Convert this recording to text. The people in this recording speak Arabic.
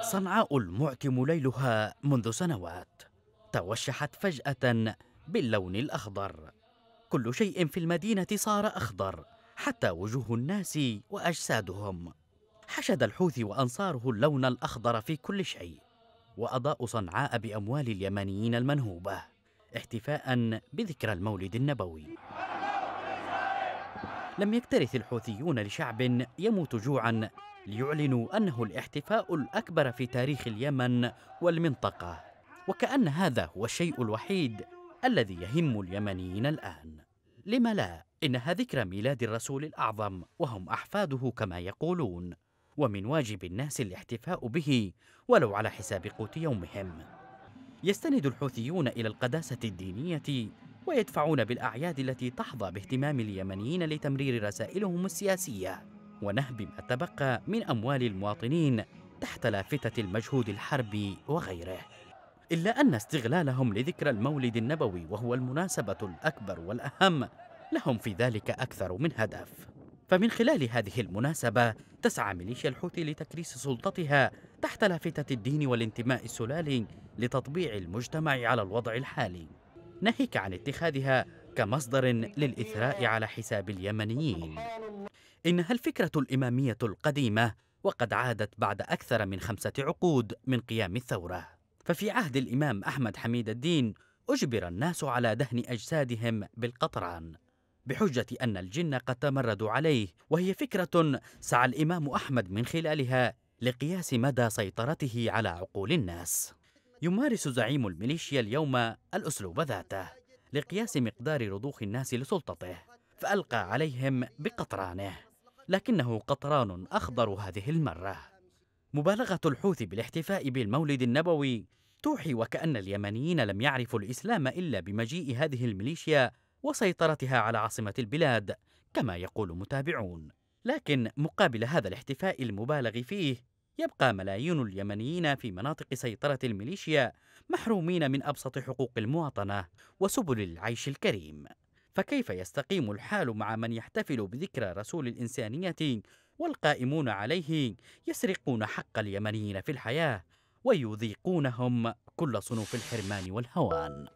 صنعاء المعتم ليلها منذ سنوات توشحت فجأة باللون الأخضر كل شيء في المدينة صار أخضر حتى وجوه الناس وأجسادهم حشد الحوثي وأنصاره اللون الأخضر في كل شيء وأضاءوا صنعاء بأموال اليمنيين المنهوبة احتفاء بذكرى المولد النبوي لم يكترث الحوثيون لشعب يموت جوعا ليعلنوا أنه الاحتفاء الأكبر في تاريخ اليمن والمنطقة وكأن هذا هو الشيء الوحيد الذي يهم اليمنيين الآن لم لا؟ إنها ذكرى ميلاد الرسول الأعظم وهم أحفاده كما يقولون ومن واجب الناس الاحتفاء به ولو على حساب قوت يومهم يستند الحوثيون إلى القداسة الدينية ويدفعون بالأعياد التي تحظى باهتمام اليمنيين لتمرير رسائلهم السياسية ونهب ما تبقى من أموال المواطنين تحت لافتة المجهود الحربي وغيره إلا أن استغلالهم لذكرى المولد النبوي وهو المناسبة الأكبر والأهم لهم في ذلك أكثر من هدف فمن خلال هذه المناسبة تسعى ميليشيا الحوثي لتكريس سلطتها تحت لافتة الدين والانتماء السلالي لتطبيع المجتمع على الوضع الحالي ناهيك عن اتخاذها كمصدر للإثراء على حساب اليمنيين إنها الفكرة الإمامية القديمة وقد عادت بعد أكثر من خمسة عقود من قيام الثورة ففي عهد الإمام أحمد حميد الدين أجبر الناس على دهن أجسادهم بالقطران بحجة أن الجن قد تمردوا عليه وهي فكرة سعى الإمام أحمد من خلالها لقياس مدى سيطرته على عقول الناس يمارس زعيم الميليشيا اليوم الأسلوب ذاته لقياس مقدار رضوخ الناس لسلطته فألقى عليهم بقطرانه لكنه قطران أخضر هذه المرة مبالغة الحوثي بالاحتفاء بالمولد النبوي توحي وكأن اليمنيين لم يعرفوا الإسلام إلا بمجيء هذه الميليشيا وسيطرتها على عاصمة البلاد كما يقول متابعون لكن مقابل هذا الاحتفاء المبالغ فيه يبقى ملايين اليمنيين في مناطق سيطرة الميليشيا محرومين من أبسط حقوق المواطنة وسبل العيش الكريم فكيف يستقيم الحال مع من يحتفل بذكرى رسول الإنسانية والقائمون عليه يسرقون حق اليمنيين في الحياة ويذيقونهم كل صنوف الحرمان والهوان